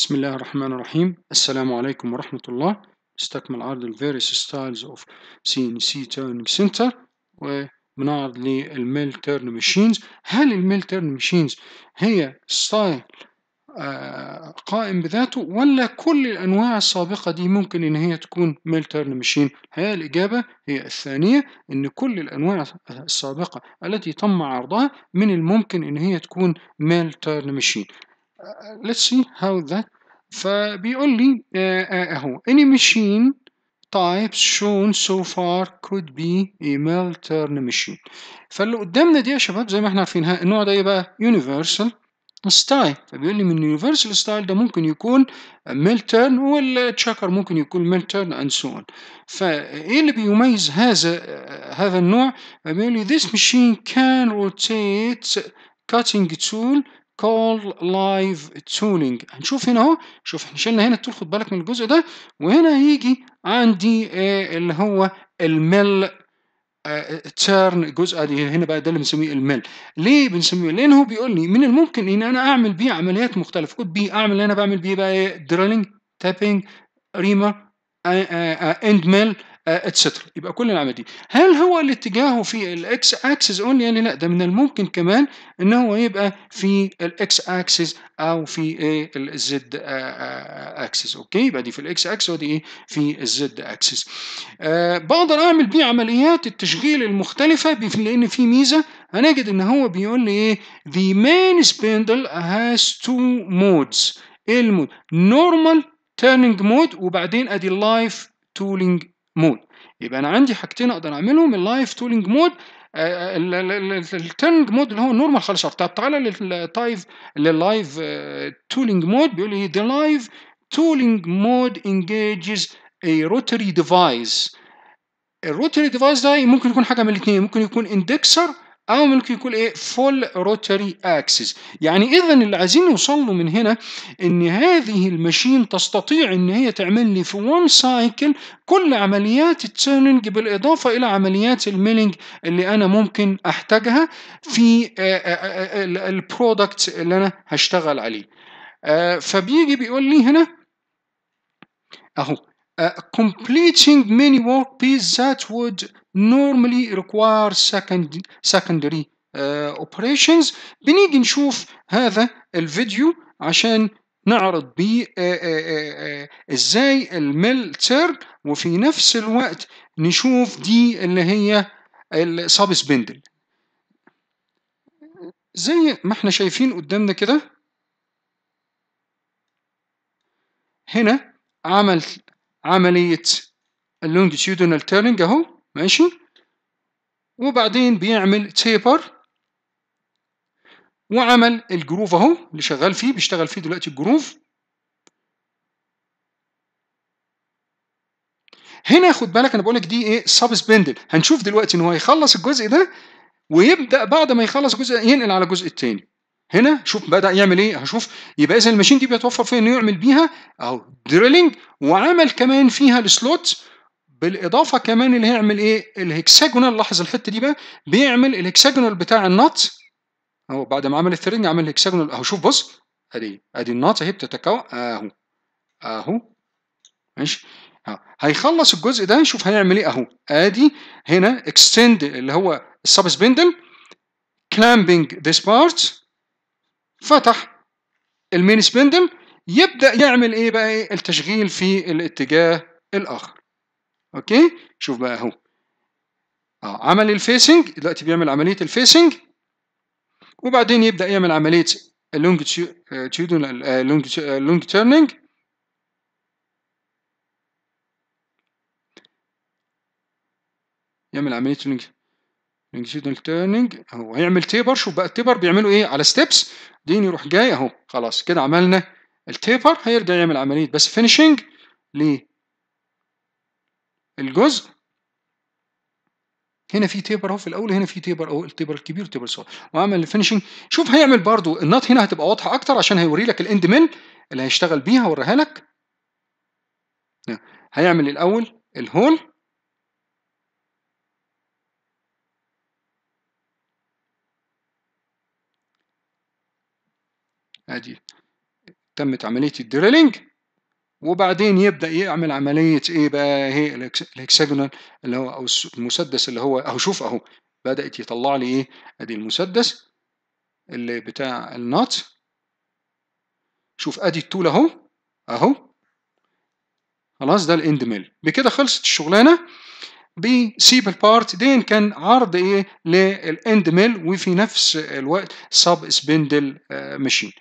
بسم الله الرحمن الرحيم السلام عليكم ورحمة الله استكمل عرض الـ Various Styles of CNC Turning Center وبنعرض للميل تيرن ماشينز هل الميل تيرن ماشينز هي ستايل آه، قائم بذاته ولا كل الأنواع السابقة دي ممكن إن هي تكون ميل تيرن ماشين هي الإجابة هي الثانية إن كل الأنواع السابقة التي تم عرضها من الممكن إن هي تكون ميل تيرن ماشين Uh, let's see how that فبيقول لي اهو any machine types shown so far could be a meltern machine فاللي قدامنا دي يا شباب زي ما احنا عارفينها النوع ده ايه بقى universal ستايل فبيقول لي من universal ستايل ده ممكن يكون ميلترن والتشاكر ممكن يكون ميلترن اند سو اون فايه اللي بيميز هذا آه، هذا النوع بيقول لي this machine can rotate cutting tool كول لايف تونينج هنشوف هنا اهو شوف احنا شلنا هنا التول خد بالك من الجزء ده وهنا يجي عندي آه اللي هو الميل تيرن الجزء ده هنا بقى ده اللي بنسميه الميل ليه بنسميه لان هو بيقول لي من الممكن ان انا اعمل بيه عمليات مختلفه كود بي اعمل اللي انا بعمل بيه بقى ايه دريلينج تابينج ريمر اند ميل اتسترا آه، يبقى كل العمليه دي هل هو الاتجاه في الاكس اكسس اونلي يعني لا ده من الممكن كمان ان هو يبقى في الاكس اكسس او في إيه؟ الزد اكسس آه، آه، اوكي يبقى دي في الاكس اكسس ودي ايه في الزد اكسس آه بقدر اعمل بيه عمليات التشغيل المختلفه لان في ميزه هنجد ان هو بيقول لي ايه the main spindle has two modes إيه المود نورمال تيرنينج مود وبعدين ادي اللايف تولينج مود يبقى انا عندي حاجتين اقدر اعملهم اللايف تولينج مود آه، آه، التنج مود اللي هو النورمال خالص طب تعالى للتايف لللايف آه، تولينج مود بيقول لي ذا لايف تولينج مود انجيجز اي روتري ديفايس الروتري ديفايس ده ممكن يكون حاجه من الاثنين ممكن يكون اندكسر او ممكن يكون ايه فول روتري اكسس يعني اذا اللي عايزين نوصل له من هنا ان هذه الماشين تستطيع ان هي تعمل لي في وان سايكل كل عمليات التيرنينج بالاضافه الى عمليات الميلينج اللي انا ممكن احتاجها في آه، آه، آه، البرودكت اللي انا هشتغل عليه فبيجي بيقول لي هنا اهو Uh, completing many work pieces that would normally require second, secondary uh, operations بنيجي نشوف هذا الفيديو عشان نعرض بيه uh, uh, uh, ازاي الميل تيرن وفي نفس الوقت نشوف دي اللي هي السب سبندل زي ما احنا شايفين قدامنا كده هنا عمل عملية اللونجيتيودينال تيرنج اهو ماشي وبعدين بيعمل تيبر وعمل الجروف اهو اللي شغال فيه بيشتغل فيه دلوقتي الجروف هنا خد بالك انا بقول لك دي ايه سبسبندد هنشوف دلوقتي ان هو يخلص الجزء ده ويبدا بعد ما يخلص جزء ينقل على الجزء الثاني هنا شوف بدا يعمل ايه هشوف يبقى اذا الماشين دي بيتوفر فيها انه يعمل بيها اهو دريلنج وعمل كمان فيها السلوت بالاضافه كمان اللي هيعمل ايه الهكساجونال لاحظ الحته دي بقى بيعمل الهكساجونال بتاع النات اهو بعد ما عمل الثريدنج عمل الهكساجونال اهو شوف بص ادي ادي النات اهي بتتكون اهو اهو ماشي هيخلص الجزء ده شوف هيعمل ايه اهو ادي هنا اكستند اللي هو السب سبندل كلامبنج ذيس بارت فتح المين سبندل يبدا يعمل ايه بقى ايه التشغيل في الاتجاه الاخر اوكي شوف بقى اهو اه عمل الفيسنج دلوقتي بيعمل عمليه الفيسنج وبعدين يبدا يعمل عمليه اللونج آه، تيودنال اللونج آه، آه، تيرنينج يعمل عمليه لونج لونجيتيودنال تيرنينج هو هيعمل تيبر شوف بقى التيبر بيعملوا ايه على ستيبس دين يروح جاي اهو خلاص كده عملنا التيبر هيرجع يعمل عمليه بس فينيشنج للجزء هنا في تيبر اهو في الاول هنا في تيبر اهو التيبر الكبير والتيبر الصغير وعمل الفينشنج شوف هيعمل برضو النات هنا هتبقى واضحه اكتر عشان هيوري لك الاند ميل اللي هيشتغل بيها وريها لك هيعمل الاول الهول ادي تمت عمليه الدريلينج وبعدين يبدا يعمل عمليه ايه بقى هي الهكساجونال اللي هو او المسدس اللي هو اهو شوف اهو بدات يطلع لي ايه ادي المسدس اللي بتاع النات شوف ادي التول اهو اهو خلاص ده الاند ميل بكده خلصت الشغلانه بسيب البارت دين كان عرض ايه للاند ميل وفي نفس الوقت سب سبندل آه، ماشين